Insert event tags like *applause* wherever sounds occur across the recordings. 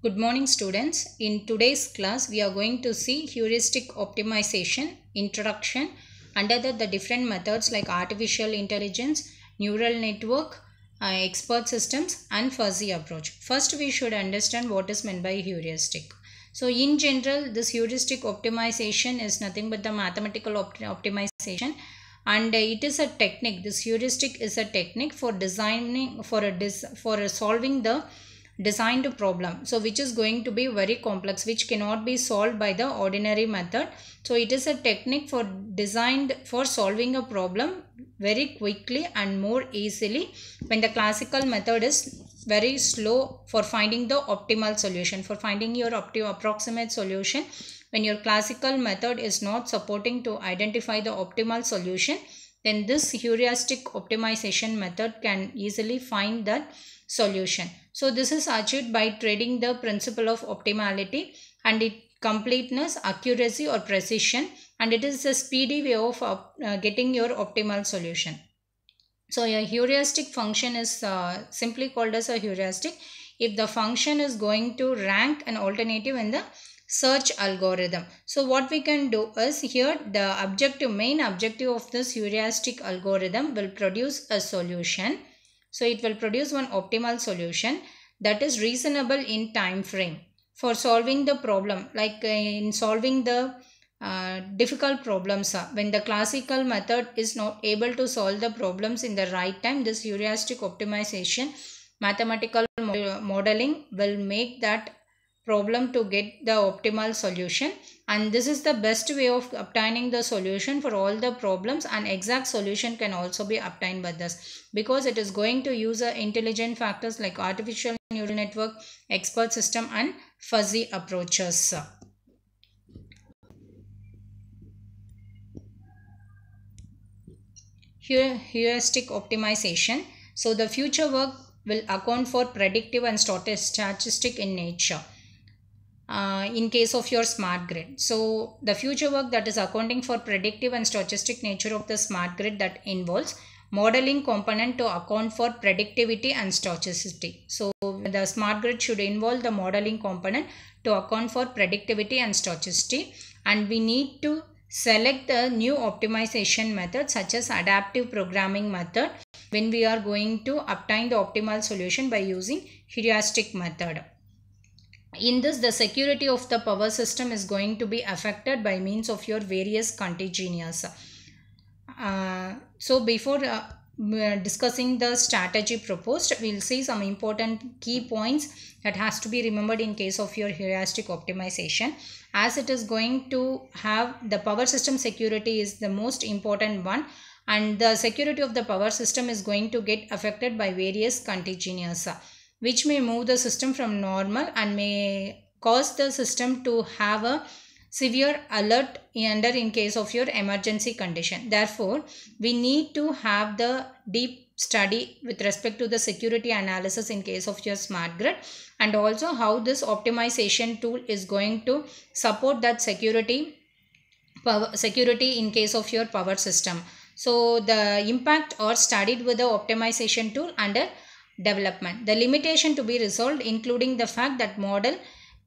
Good morning students. In today's class we are going to see heuristic optimization, introduction, under the the different methods like artificial intelligence, neural network, uh, expert systems and fuzzy approach. First we should understand what is meant by heuristic. So in general this heuristic optimization is nothing but the mathematical opt optimization and it is a technique. This heuristic is a technique for designing for a dis for a solving the designed problem so which is going to be very complex which cannot be solved by the ordinary method so it is a technique for designed for solving a problem very quickly and more easily when the classical method is very slow for finding the optimal solution for finding your optimal approximate solution when your classical method is not supporting to identify the optimal solution then this heuristic optimization method can easily find that solution so this is achieved by trading the principle of optimality and it completeness, accuracy or precision and it is a speedy way of uh, getting your optimal solution. So a heuristic function is uh, simply called as a heuristic if the function is going to rank an alternative in the search algorithm. So what we can do is here the objective main objective of this heuristic algorithm will produce a solution so it will produce one optimal solution that is reasonable in time frame for solving the problem like uh, in solving the uh, difficult problems uh, when the classical method is not able to solve the problems in the right time this heuristic optimization mathematical modeling will make that problem to get the optimal solution and this is the best way of obtaining the solution for all the problems and exact solution can also be obtained by this because it is going to use uh, intelligent factors like artificial neural network expert system and fuzzy approaches. heuristic optimization. So the future work will account for predictive and statistic in nature uh, in case of your smart grid. So the future work that is accounting for predictive and stochastic nature of the smart grid that involves modeling component to account for predictivity and stochasticity. So the smart grid should involve the modeling component to account for predictivity and stochasticity and we need to select the new optimization method such as adaptive programming method when we are going to obtain the optimal solution by using heuristic method in this the security of the power system is going to be affected by means of your various contagions uh, so before uh, uh, discussing the strategy proposed we'll see some important key points that has to be remembered in case of your heuristic optimization as it is going to have the power system security is the most important one and the security of the power system is going to get affected by various contingencies which may move the system from normal and may cause the system to have a severe alert under in case of your emergency condition. Therefore, we need to have the deep study with respect to the security analysis in case of your smart grid and also how this optimization tool is going to support that security power, security in case of your power system. So the impact are studied with the optimization tool under development. The limitation to be resolved including the fact that model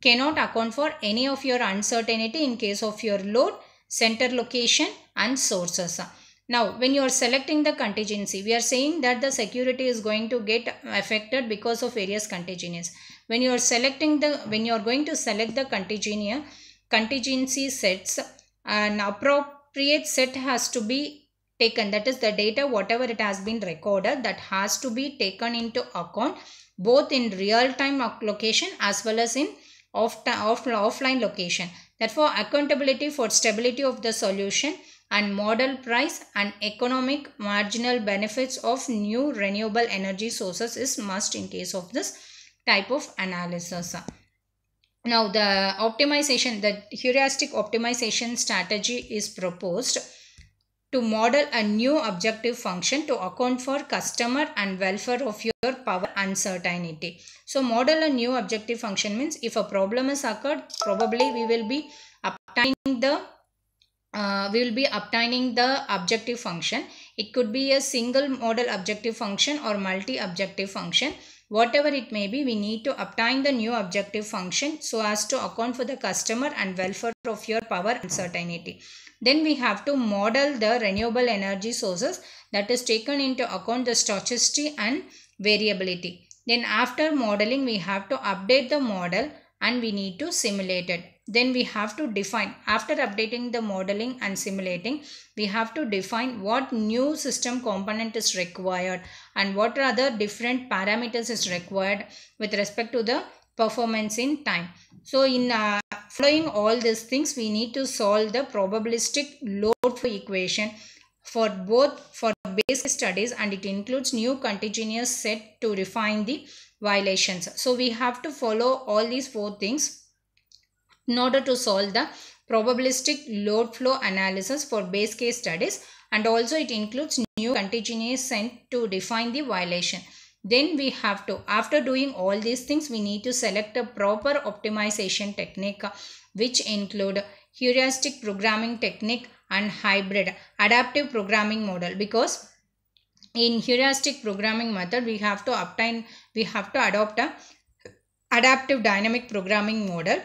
cannot account for any of your uncertainty in case of your load, center location and sources. Now, when you are selecting the contingency, we are saying that the security is going to get affected because of various contingencies. When you are selecting the, when you are going to select the contingency, contingency sets, an appropriate set has to be taken that is the data whatever it has been recorded that has to be taken into account both in real time location as well as in off off offline location therefore accountability for stability of the solution and model price and economic marginal benefits of new renewable energy sources is must in case of this type of analysis now the optimization the heuristic optimization strategy is proposed to model a new objective function to account for customer and welfare of your power uncertainty. So model a new objective function means if a problem has occurred, probably we will be obtaining the uh, we will be obtaining the objective function. It could be a single model objective function or multi-objective function whatever it may be, we need to obtain the new objective function so as to account for the customer and welfare of your power uncertainty. Then we have to model the renewable energy sources that is taken into account the stochasticity and variability. Then after modeling, we have to update the model and we need to simulate it then we have to define after updating the modeling and simulating we have to define what new system component is required and what other different parameters is required with respect to the performance in time so in uh, following all these things we need to solve the probabilistic load flow equation for both for basic studies and it includes new contiguous set to refine the violations so we have to follow all these four things in order to solve the probabilistic load flow analysis for base case studies and also it includes new continuous sent to define the violation. Then we have to, after doing all these things, we need to select a proper optimization technique which include heuristic programming technique and hybrid adaptive programming model because in heuristic programming method we have to obtain we have to adopt a adaptive dynamic programming model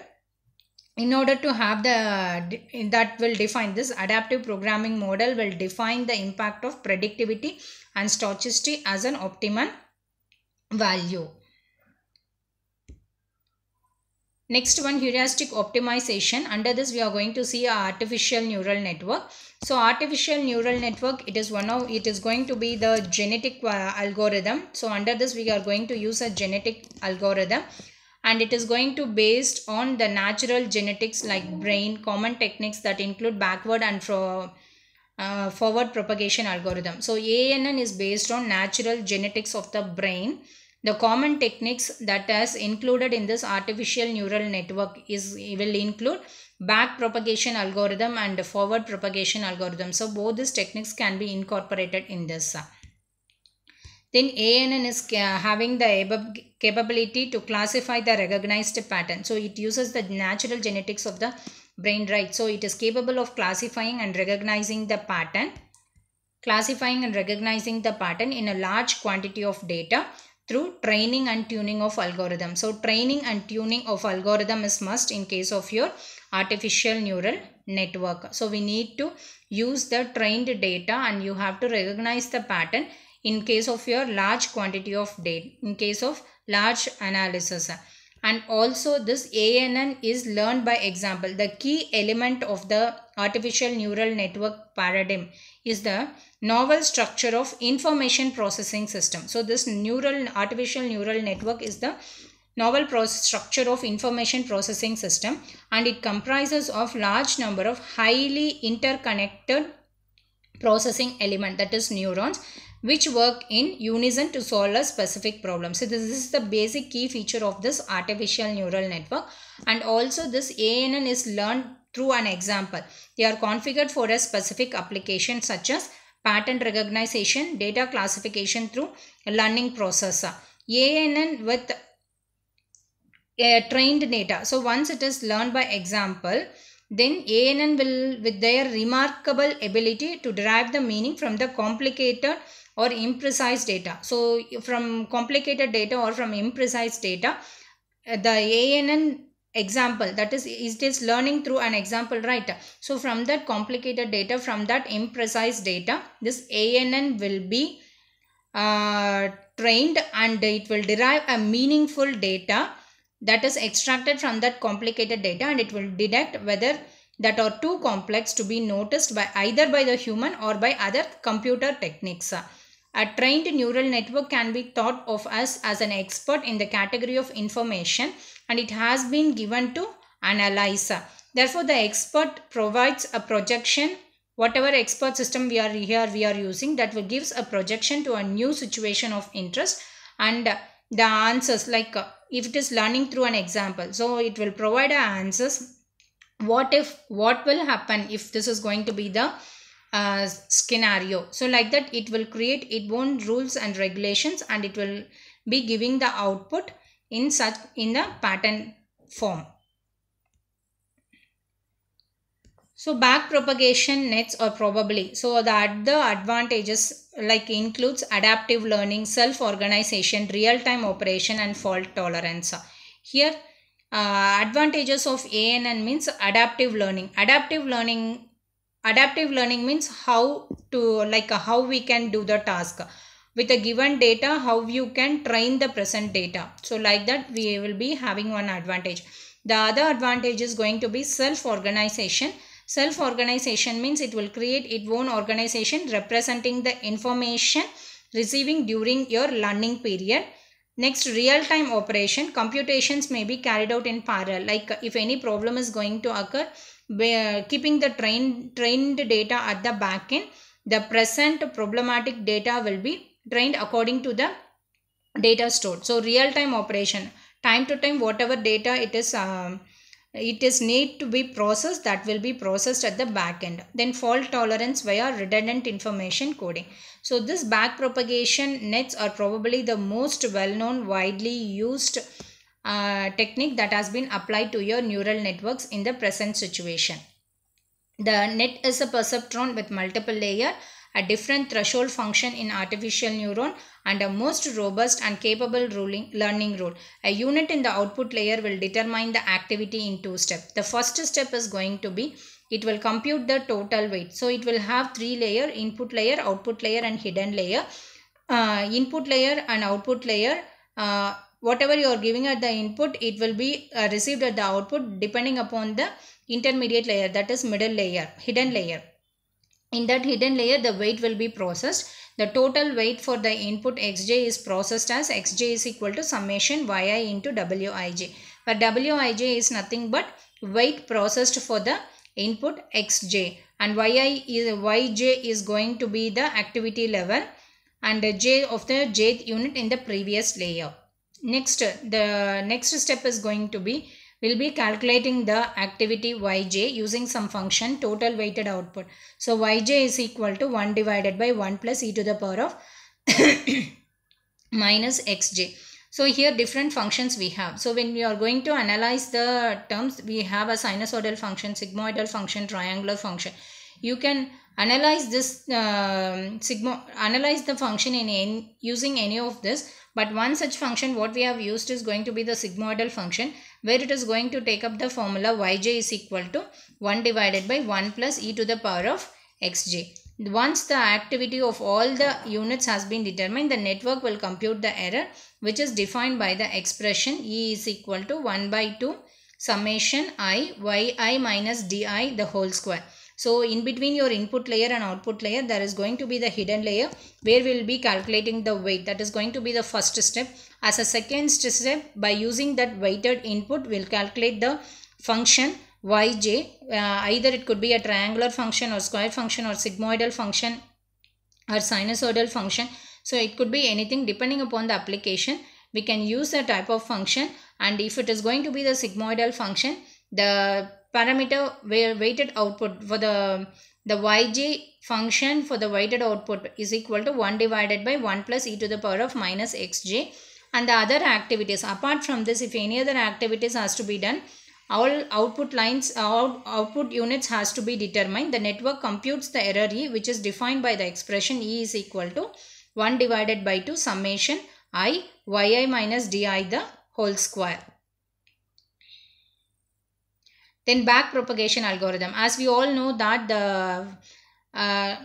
in order to have the that will define this adaptive programming model will define the impact of predictivity and stochasticity as an optimum value next one heuristic optimization under this we are going to see artificial neural network so artificial neural network it is one of it is going to be the genetic uh, algorithm so under this we are going to use a genetic algorithm and it is going to based on the natural genetics like brain common techniques that include backward and for, uh, forward propagation algorithm so ann is based on natural genetics of the brain the common techniques that is included in this artificial neural network is will include back propagation algorithm and forward propagation algorithm so both these techniques can be incorporated in this uh, then ANN is having the capability to classify the recognized pattern. So it uses the natural genetics of the brain, right? So it is capable of classifying and recognizing the pattern, classifying and recognizing the pattern in a large quantity of data through training and tuning of algorithm. So training and tuning of algorithm is must in case of your artificial neural network. So we need to use the trained data and you have to recognize the pattern in case of your large quantity of data in case of large analysis and also this ANN is learned by example. The key element of the artificial neural network paradigm is the novel structure of information processing system. So this neural artificial neural network is the novel structure of information processing system and it comprises of large number of highly interconnected processing element that is neurons which work in unison to solve a specific problem. So this is the basic key feature of this artificial neural network and also this ANN is learned through an example. They are configured for a specific application such as pattern recognition, data classification through learning processor. ANN with uh, trained data. So once it is learned by example, then ANN will with their remarkable ability to derive the meaning from the complicated or imprecise data. So from complicated data or from imprecise data, uh, the ANN example that is it is learning through an example right so from that complicated data from that imprecise data this ann will be uh, trained and it will derive a meaningful data that is extracted from that complicated data and it will detect whether that are too complex to be noticed by either by the human or by other computer techniques a trained neural network can be thought of as, as an expert in the category of information and it has been given to analyzer. Therefore, the expert provides a projection whatever expert system we are here we are using that will gives a projection to a new situation of interest and the answers like uh, if it is learning through an example so it will provide answers what if what will happen if this is going to be the uh, scenario so like that it will create its own rules and regulations and it will be giving the output in such in the pattern form so back propagation nets or probably so that the advantages like includes adaptive learning self organization real time operation and fault tolerance here uh, advantages of ANN means adaptive learning. Adaptive learning adaptive learning means how to like uh, how we can do the task with a given data how you can train the present data so like that we will be having one advantage the other advantage is going to be self-organization self-organization means it will create its own organization representing the information receiving during your learning period Next, real-time operation. Computations may be carried out in parallel. Like if any problem is going to occur, uh, keeping the trained, trained data at the backend, the present problematic data will be trained according to the data stored. So, real-time operation. Time to time, whatever data it is um, it is need to be processed that will be processed at the back end then fault tolerance via redundant information coding so this back propagation nets are probably the most well known widely used uh, technique that has been applied to your neural networks in the present situation the net is a perceptron with multiple layer a different threshold function in artificial neuron and a most robust and capable ruling, learning rule. A unit in the output layer will determine the activity in two steps. The first step is going to be it will compute the total weight. So it will have three layer input layer, output layer and hidden layer. Uh, input layer and output layer uh, whatever you are giving at the input it will be uh, received at the output depending upon the intermediate layer that is middle layer hidden layer in that hidden layer the weight will be processed the total weight for the input xj is processed as xj is equal to summation yi into wij. But wij is nothing but weight processed for the input xj and yi is yj is going to be the activity level and the j of the jth unit in the previous layer. Next, the next step is going to be will be calculating the activity yj using some function total weighted output. So yj is equal to 1 divided by 1 plus e to the power of *coughs* minus xj. So here different functions we have. So when we are going to analyze the terms, we have a sinusoidal function, sigmoidal function, triangular function. You can analyze this uh, um, sigma, analyze the function in, in using any of this. But one such function what we have used is going to be the sigmoidal function where it is going to take up the formula yj is equal to 1 divided by 1 plus e to the power of xj. Once the activity of all the units has been determined, the network will compute the error which is defined by the expression E is equal to 1 by 2 summation i yi minus di the whole square. So in between your input layer and output layer, there is going to be the hidden layer where we will be calculating the weight. That is going to be the first step. As a second step, by using that weighted input, we'll calculate the function yj. Uh, either it could be a triangular function or square function or sigmoidal function or sinusoidal function. So it could be anything depending upon the application. We can use the type of function and if it is going to be the sigmoidal function, the parameter weighted output for the the yj function for the weighted output is equal to 1 divided by 1 plus e to the power of minus xj and the other activities apart from this if any other activities has to be done all output lines all output units has to be determined the network computes the error e which is defined by the expression e is equal to 1 divided by 2 summation i yi minus di the whole square then back propagation algorithm. As we all know that the uh,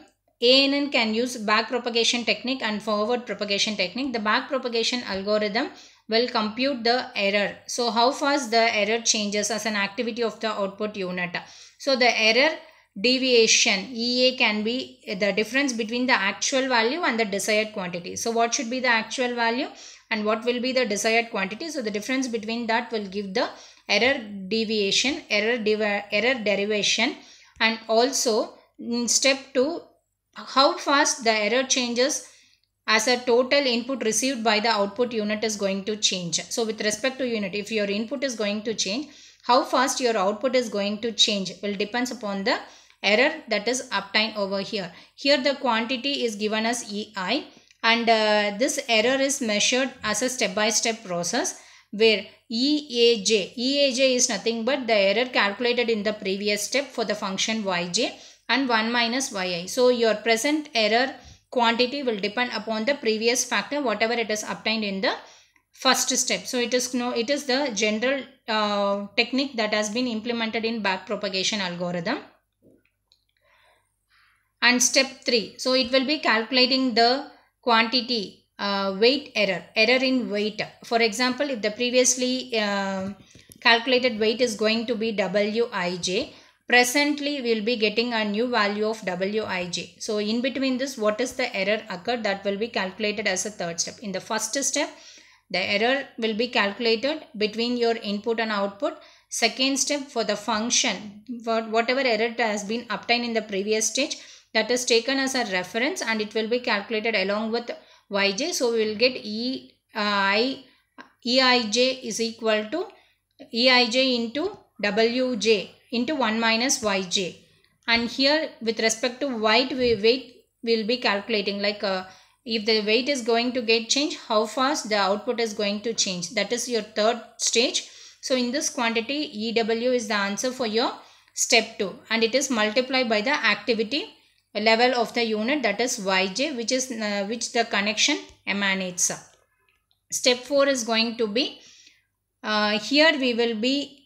ANN can use back propagation technique and forward propagation technique. The back propagation algorithm will compute the error. So how fast the error changes as an activity of the output unit. So the error deviation EA can be the difference between the actual value and the desired quantity. So what should be the actual value and what will be the desired quantity. So the difference between that will give the error deviation, error, divi error derivation and also in step 2 how fast the error changes as a total input received by the output unit is going to change. So with respect to unit if your input is going to change how fast your output is going to change will depends upon the error that is obtained over here. Here the quantity is given as EI and uh, this error is measured as a step by -step process where EAJ. EAJ is nothing but the error calculated in the previous step for the function yj and 1 minus yi. So your present error quantity will depend upon the previous factor whatever it is obtained in the first step. So it is no, it is the general uh, technique that has been implemented in back propagation algorithm. And step 3. So it will be calculating the quantity uh, weight error, error in weight. For example, if the previously uh, calculated weight is going to be Wij, presently we will be getting a new value of Wij. So in between this, what is the error occurred that will be calculated as a third step. In the first step, the error will be calculated between your input and output. Second step for the function, for whatever error has been obtained in the previous stage, that is taken as a reference and it will be calculated along with yj. So we will get e uh, i eij is equal to eij into wj into 1 minus yj. And here with respect to weight, we weight will be calculating like uh, if the weight is going to get changed, how fast the output is going to change. That is your third stage. So in this quantity, EW is the answer for your step 2 and it is multiplied by the activity level of the unit that is yj which is uh, which the connection emanates step 4 is going to be uh, here we will be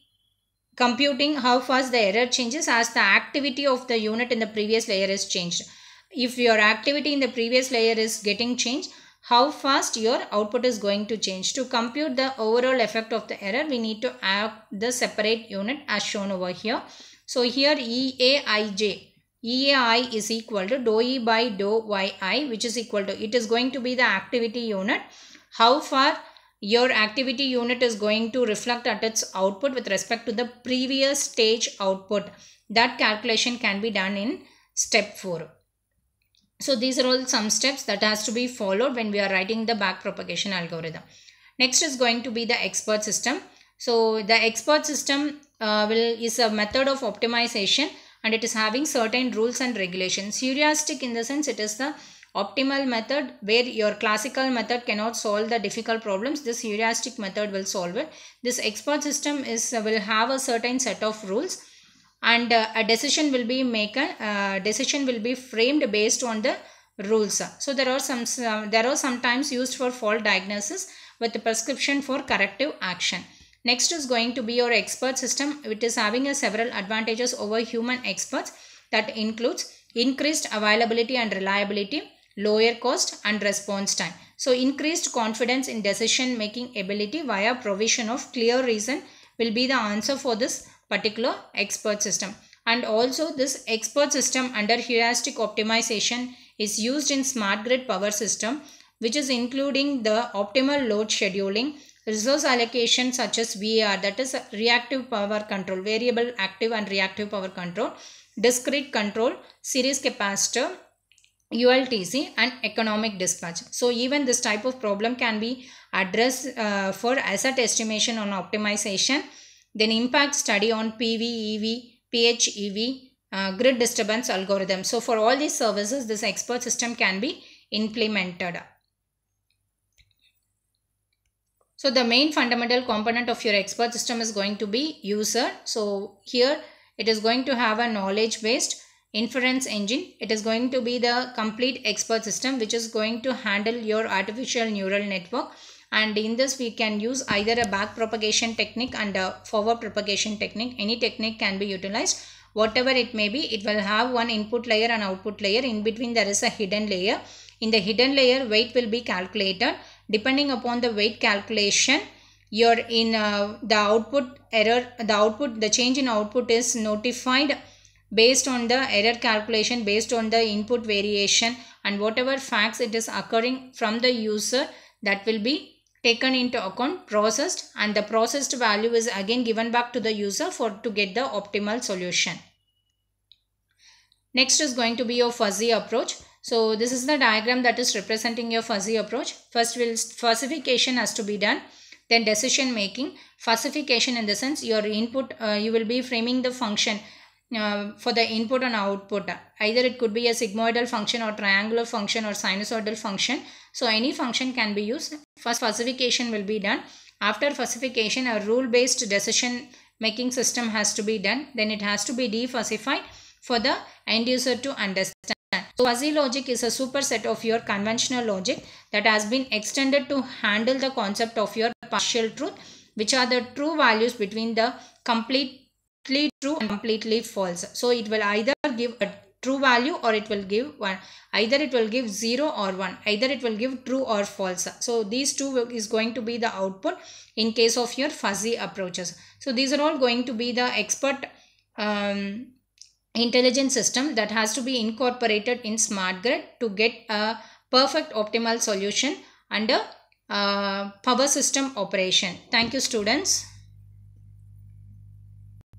computing how fast the error changes as the activity of the unit in the previous layer is changed if your activity in the previous layer is getting changed how fast your output is going to change to compute the overall effect of the error we need to add the separate unit as shown over here so here eaij Ei is equal to dou E by dou YI which is equal to it is going to be the activity unit. How far your activity unit is going to reflect at its output with respect to the previous stage output. That calculation can be done in step 4. So these are all some steps that has to be followed when we are writing the back propagation algorithm. Next is going to be the expert system. So the expert system uh, will is a method of optimization and it is having certain rules and regulations. Heuristic in the sense it is the optimal method where your classical method cannot solve the difficult problems this heuristic method will solve it this expert system is uh, will have a certain set of rules and uh, a decision will be made. uh, decision will be framed based on the rules so there are some there are sometimes used for fault diagnosis with prescription for corrective action Next is going to be your expert system. It is having a several advantages over human experts that includes increased availability and reliability, lower cost and response time. So increased confidence in decision making ability via provision of clear reason will be the answer for this particular expert system. And also this expert system under heuristic optimization is used in smart grid power system which is including the optimal load scheduling, resource allocation such as VAR that is reactive power control, variable active and reactive power control, discrete control, series capacitor, ULTC and economic dispatch. So even this type of problem can be addressed uh, for asset estimation on optimization, then impact study on PV, EV, PHEV, uh, grid disturbance algorithm. So for all these services, this expert system can be implemented. So the main fundamental component of your expert system is going to be user. So here it is going to have a knowledge based inference engine. It is going to be the complete expert system which is going to handle your artificial neural network. And in this we can use either a back propagation technique and a forward propagation technique. Any technique can be utilized. Whatever it may be, it will have one input layer and output layer. In between there is a hidden layer. In the hidden layer, weight will be calculated depending upon the weight calculation your in uh, the output error the output the change in output is notified based on the error calculation based on the input variation and whatever facts it is occurring from the user that will be taken into account processed and the processed value is again given back to the user for to get the optimal solution. Next is going to be your fuzzy approach. So this is the diagram that is representing your fuzzy approach. First will falsification has to be done. Then decision making. Falsification in the sense your input, uh, you will be framing the function uh, for the input and output. Either it could be a sigmoidal function or triangular function or sinusoidal function. So any function can be used. First falsification will be done. After falsification a rule based decision making system has to be done. Then it has to be defalsified for the end user to understand. So fuzzy logic is a superset of your conventional logic that has been extended to handle the concept of your partial truth which are the true values between the completely true and completely false. So it will either give a true value or it will give one either it will give 0 or 1 either it will give true or false so these two is going to be the output in case of your fuzzy approaches so these are all going to be the expert um, intelligent system that has to be incorporated in smart grid to get a perfect optimal solution under uh, power system operation. Thank you students.